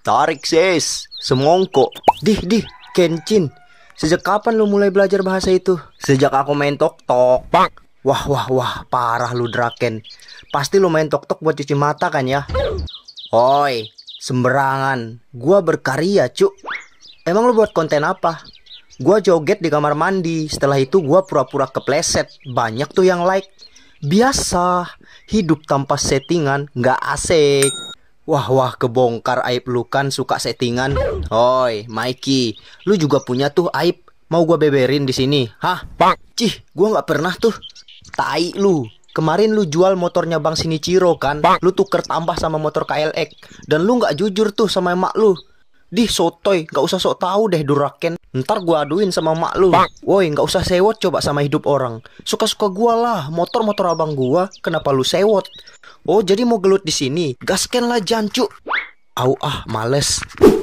Tarik ses, semongko. Dih, dih, Kencin. Sejak kapan lu mulai belajar bahasa itu? Sejak aku main tok-tok. Wah, wah, wah, parah lu Draken. Pasti lu main tok-tok buat cuci mata kan ya? Oi, sembrangan. Gua berkarya, cuk. Emang lu buat konten apa? Gua joget di kamar mandi. Setelah itu gua pura-pura kepleset. Banyak tuh yang like. Biasa, hidup tanpa settingan nggak asik. Wah wah kebongkar aib lu kan suka settingan. Hoi, Mikey, lu juga punya tuh aib. Mau gua beberin di sini. Hah? Bang. Cih, gua nggak pernah tuh. Tai lu. Kemarin lu jual motornya Bang sini Ciro kan? Bang. Lu tuker tambah sama motor KLX dan lu nggak jujur tuh sama emak lu. Di sotoy, gak usah sok tahu deh duraken. Ntar gua aduin sama emak lu. Bang. Woi, nggak usah sewot coba sama hidup orang. Suka-suka gua lah, motor-motor abang gua, kenapa lu sewot? Oh jadi mau gelut di sini? Gaskenlah jancuk. Au ah males.